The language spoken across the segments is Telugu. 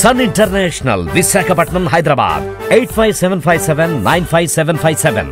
sun International Visakhapatnam Hyderabad eight five seven five seven nine five seven five seven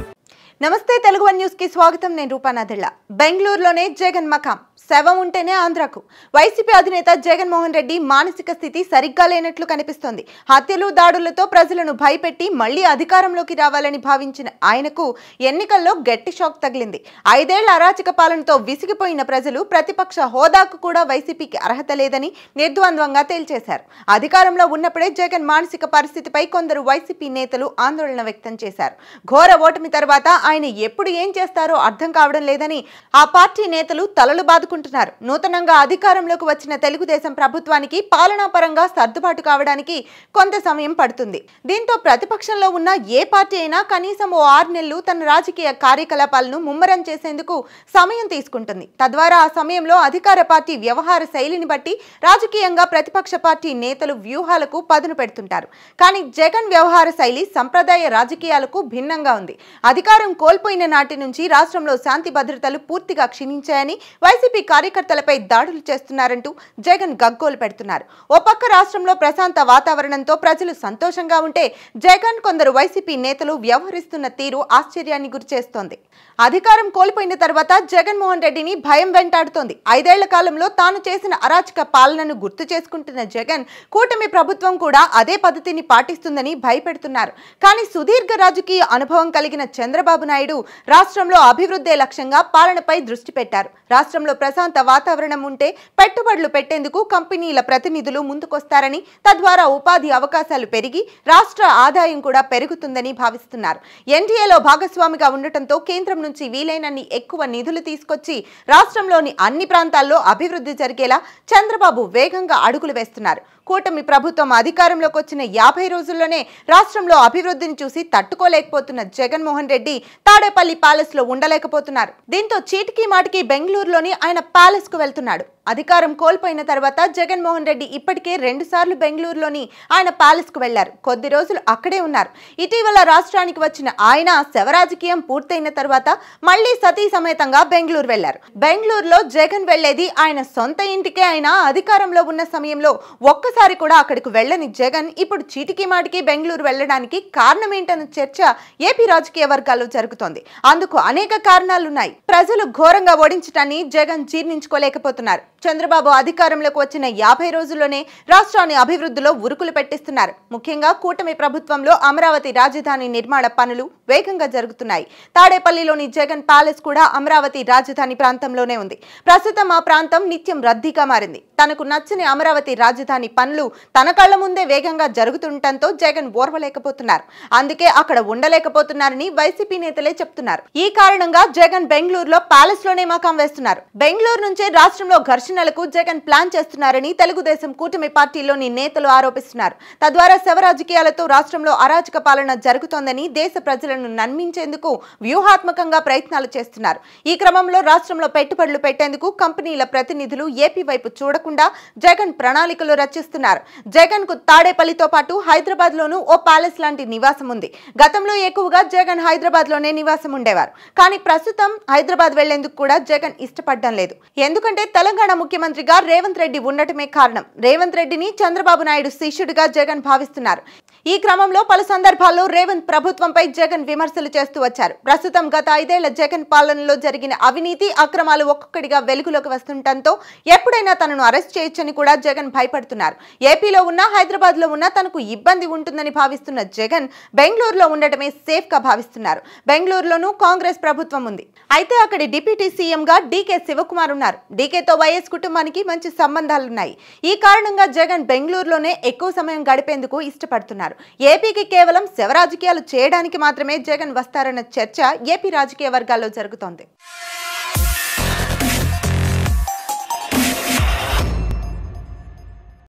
Namaste Telugu one news కి స్వాగతం నేను రూపానాథిళ్ళ బెంగళూరులోనే జగన్ మకాం శవం ఉంటేనే ఆంధ్రకు వైసీపీ అధినేత జగన్మోహన్ రెడ్డి మానసిక స్థితి సరిగ్గా లేనట్లు కనిపిస్తోంది హత్యలు దాడులతో ప్రజలను భయపెట్టి మళ్లీ అధికారంలోకి రావాలని భావించిన ఆయనకు ఎన్నికల్లో గట్టి షాక్ తగిలింది ఐదేళ్ల అరాచక పాలనతో విసిగిపోయిన ప్రజలు ప్రతిపక్ష హోదాకు కూడా వైసీపీకి అర్హత లేదని నిర్ద్వంద్వంగా తేల్చేశారు అధికారంలో ఉన్నప్పుడే జగన్ మానసిక పరిస్థితిపై కొందరు వైసీపీ నేతలు ఆందోళన వ్యక్తం చేశారు ఘోర ఓటమి తర్వాత ఆయన ఎప్పుడు ఏం చేస్తారో అర్థం కావడం లేదని ఆ పార్టీ నేతలు తలలు బాదుకుంటున్నారు నూతనంగా అధికారంలోకి వచ్చిన తెలుగుదేశం ప్రభుత్వానికి పాలనాపరంగా సర్దుబాటు కావడానికి కొంత సమయం పడుతుంది దీంతో ప్రతిపక్షంలో ఉన్న ఏ పార్టీ అయినా కనీసం ఓ ఆరు నెలలు తన రాజకీయ కార్యకలాపాలను ముమ్మరం చేసేందుకు సమయం తీసుకుంటుంది తద్వారా ఆ సమయంలో అధికార పార్టీ వ్యవహార శైలిని బట్టి రాజకీయంగా ప్రతిపక్ష పార్టీ నేతలు వ్యూహాలకు పదును పెడుతుంటారు కానీ జగన్ వ్యవహార శైలి సంప్రదాయ రాజకీయాలకు భిన్నంగా ఉంది అధికారం కోల్పోయిన నాటి నుంచి రాష్ట్రంలో శాంతి భద్రతలు పూర్తిగా క్షీణించాయని వైసీపీ కార్యకర్తలపై దాడులు చేస్తున్నారంటూ జగన్ గగ్గోలు పెడుతున్నారు ఓ పక్క రాష్ట్రంలో ప్రశాంత వాతావరణంతో ప్రజలు సంతోషంగా ఉంటే జగన్ కొందరు వైసీపీ నేతలు వ్యవహరిస్తున్న తీరు ఆశ్చర్యాన్ని గురిచేస్తోంది అధికారం కోల్పోయిన తర్వాత జగన్మోహన్ రెడ్డిని భయం వెంటాడుతోంది ఐదేళ్ల కాలంలో తాను చేసిన అరాచక పాలనను గుర్తు చేసుకుంటున్న జగన్ కూటమి ప్రభుత్వం కూడా అదే పద్ధతిని పాటిస్తుందని భయపెడుతున్నారు కానీ సుదీర్ఘ రాజకీయ అనుభవం కలిగిన చంద్రబాబు నాయుడు రాష్ట్రంలో అభివృద్ధే లక్ష్యంగా పాలనపై దృష్టి పెట్టారు రాష్ట్రంలో ప్రశాంత వాతావరణం ఉంటే పెట్టుబడులు పెట్టేందుకు కంపెనీల ప్రతినిధులు ముందుకొస్తారని తద్వారా ఉపాధి అవకాశాలు పెరిగి రాష్ట్ర ఆదాయం కూడా పెరుగుతుందని భావిస్తున్నారు ఎన్డీఏలో భాగస్వామిగా ఉండటంతో కేంద్రం నుంచి వీలైనన్ని ఎక్కువ నిధులు తీసుకొచ్చి రాష్ట్రంలోని అన్ని ప్రాంతాల్లో అభివృద్ధి జరిగేలా చంద్రబాబు వేగంగా అడుగులు వేస్తున్నారు కూటమి ప్రభుత్వం అధికారంలోకి వచ్చిన యాభై రోజుల్లోనే రాష్ట్రంలో అభివృద్ధిని చూసి తట్టుకోలేకపోతున్న జగన్మోహన్ రెడ్డి తాడేపల్లి ప్యాలెస్ లో ఉండలేకపోతున్నారు దీంతో చీటికి మాటికి బెంగళూరులోని ఆయన ప్యాలెస్ కు వెళ్తున్నాడు అధికారం కోల్పోయిన తర్వాత జగన్మోహన్ రెడ్డి ఇప్పటికే రెండుసార్లు బెంగళూరులోని ఆయన కు వెళ్లారు కొద్ది రోజులు అక్కడే ఉన్నారు ఇటీవల రాష్ట్రానికి వచ్చిన ఆయన శవరాజకీయం పూర్తయిన తర్వాత మళ్లీ సతీ సమేతంగా బెంగళూరు వెళ్లారు బెంగళూరులో జగన్ వెళ్లేది ఆయన సొంత ఇంటికే అయినా అధికారంలో ఉన్న సమయంలో ఒక్కసారి కూడా అక్కడికి వెళ్లని జగన్ ఇప్పుడు చీటికి మాటికి బెంగళూరు వెళ్లడానికి కారణం ఏంటన్న చర్చ ఏపీ రాజకీయ వర్గాల్లో జరుగుతోంది అందుకు అనేక కారణాలున్నాయి ప్రజలు ఘోరంగా ఓడించటాన్ని జగన్ జీర్ణించుకోలేకపోతున్నారు చంద్రబాబు అధికారంలోకి వచ్చిన యాభై రోజుల్లోనే రాష్ట్రాన్ని అభివృద్ధిలో ఉరుకులు పెట్టిస్తున్నారు ముఖ్యంగా కూటమి ప్రభుత్వంలో అమరావతి రాజధాని నిర్మాణ పనులు వేగంగా జరుగుతున్నాయి తాడేపల్లిలోని జగన్ ప్యాలెస్ కూడా అమరావతి రాజధాని ప్రాంతంలోనే ఉంది ప్రస్తుతం ఆ ప్రాంతం నిత్యం రద్దీగా మారింది తనకు నచ్చని అమరావతి రాజధాని పనులు తన కళ్ల ముందే వేగంగా జరుగుతుండటంతో జగన్ ఓర్వలేకపోతున్నారు అందుకే అక్కడ ఉండలేకపోతున్నారని వైసీపీ నేతలే చెప్తున్నారు ఈ కారణంగా జగన్ బెంగళూరులో ప్యాలెస్ లోనే మకాం వేస్తున్నారు బెంగళూరు నుంచే రాష్ట్రంలో ఘర్షణ ఘర్షణలకు జగన్ ప్లాన్ చేస్తున్నారని తెలుగుదేశం కూటమి పార్టీలోని నేతలు ఆరోపిస్తున్నారు తద్వారా శవ రాజకీయాలతో రాష్ట్రంలో అరాచక పాలన జరుగుతోందని దేశ ప్రజలను నమ్మించేందుకు వ్యూహాత్మకంగా ప్రయత్నాలు చేస్తున్నారు ఈ క్రమంలో రాష్ట్రంలో పెట్టుబడులు పెట్టేందుకు కంపెనీల ప్రతినిధులు ఏపీ వైపు చూడకుండా జగన్ ప్రణాళికలు రచిస్తున్నారు జగన్ కు తాడేపల్లితో పాటు హైదరాబాద్ లోనూ ఓ ప్యాలెస్ లాంటి నివాసం ఉంది గతంలో ఎక్కువగా జగన్ హైదరాబాద్ లోనే నివాసం ఉండేవారు కానీ ప్రస్తుతం హైదరాబాద్ వెళ్లేందుకు కూడా జగన్ ఇష్టపడడం లేదు ఎందుకంటే తెలంగాణ ముఖ్యమంత్రిగా రేవంత్ రెడ్డి ఉండటమే కారణం రేవంత్ రెడ్డిని చంద్రబాబు నాయుడు శిష్యుడిగా జగన్ భావిస్తున్నారు ఈ క్రమంలో పలు సందర్భాల్లో రేవంత్ ప్రభుత్వంపై జగన్ విమర్శలు చేస్తూ వచ్చారు ప్రస్తుతం గత ఐదేళ్ల జగన్ పాలనలో జరిగిన అవినీతి అక్రమాలు ఒక్కొక్కడిగా వెలుగులోకి వస్తుండటంతో ఎప్పుడైనా తనను అరెస్ట్ చేయొచ్చని కూడా జగన్ భయపడుతున్నారు ఏపీలో ఉన్నా హైదరాబాద్ లో ఉన్నా తనకు ఇబ్బంది ఉంటుందని భావిస్తున్న జగన్ బెంగళూరులో ఉండటమే సేఫ్ గా భావిస్తున్నారు బెంగళూరులోనూ కాంగ్రెస్ ప్రభుత్వం ఉంది అయితే అక్కడి డిప్యూటీ సీఎం గా డీకే శివకుమార్ ఉన్నారు డీకేతో వైఎస్ కుటుంబానికి మంచి సంబంధాలున్నాయి ఈ కారణంగా జగన్ బెంగళూరులోనే ఎక్కువ సమయం గడిపేందుకు ఇష్టపడుతున్నారు ఏపీకి కేవలం శవ రాజకీయాలు చేయడానికి మాత్రమే జగన్ వస్తారన్న చర్చ ఏపీ రాజకీయ వర్గాల్లో జరుగుతోంది